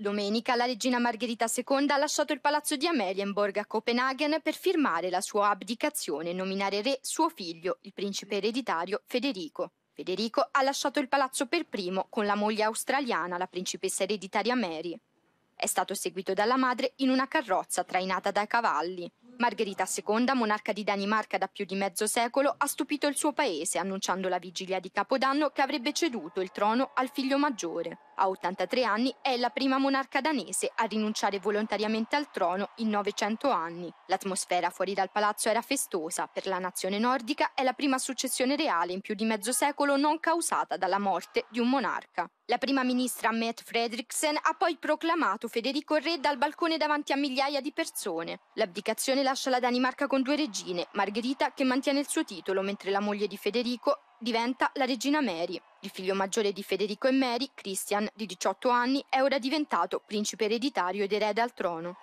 Domenica la regina Margherita II ha lasciato il palazzo di Amelienborg a Copenaghen per firmare la sua abdicazione e nominare re suo figlio, il principe ereditario Federico. Federico ha lasciato il palazzo per primo con la moglie australiana, la principessa ereditaria Mary. È stato seguito dalla madre in una carrozza trainata dai cavalli. Margherita II, monarca di Danimarca da più di mezzo secolo, ha stupito il suo paese annunciando la vigilia di Capodanno che avrebbe ceduto il trono al figlio maggiore. A 83 anni è la prima monarca danese a rinunciare volontariamente al trono in 900 anni. L'atmosfera fuori dal palazzo era festosa, per la nazione nordica è la prima successione reale in più di mezzo secolo non causata dalla morte di un monarca. La prima ministra Mette Fredriksen ha poi proclamato Federico Re dal balcone davanti a migliaia di persone. L'abdicazione lascia la Danimarca con due regine, Margherita che mantiene il suo titolo mentre la moglie di Federico diventa la regina Mary. Il figlio maggiore di Federico e Mary, Christian, di 18 anni, è ora diventato principe ereditario ed erede al trono.